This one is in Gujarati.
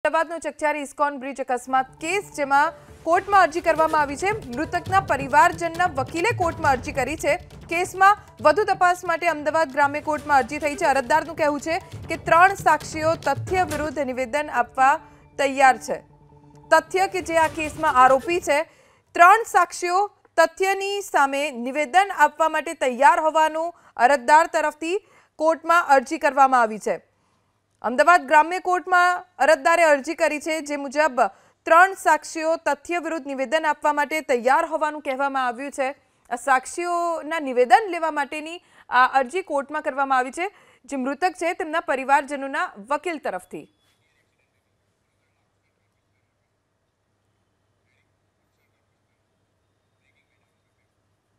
अहमदाबादનો ચકચારી ઇસ્કોન બ્રિજ અકસ્માત કેસ જેમાં કોર્ટમાં અરજી કરવામાં આવી છે મૃતકના પરિવારજનના વકીલે કોર્ટમાં અરજી કરી છે કેસમાં વધુ તપાસ માટે અમદાવાદ ગ્રામ્ય કોર્ટમાં અરજી થઈ છે અરજદારનું કહેવું છે કે ત્રણ સાક્ષીઓ તથ્ય વિરુદ્ધ નિવેદન આપવા તૈયાર છે તથ્ય કે જે આ કેસમાં આરોપી છે ત્રણ સાક્ષીઓ તથ્યની સામે નિવેદન આપવા માટે તૈયાર હોવાનું અરજદાર તરફથી કોર્ટમાં અરજી કરવામાં આવી છે અમદાવાદ ગ્રામ્ય કોર્ટમાં અરતદારે અરજી કરી છે જે મુજબ ત્રણ સાક્ષીઓ તથ્ય વિરુદ્ધ નિવેદન આપવા માટે તૈયાર હોવાનું કહેવામાં આવ્યું છે આ સાક્ષીઓના નિવેદન લેવા માટેની અરજી કોર્ટમાં કરવામાં આવી છે જે મૃતક છે તેમનો પરિવારજનોના વકીલ તરફથી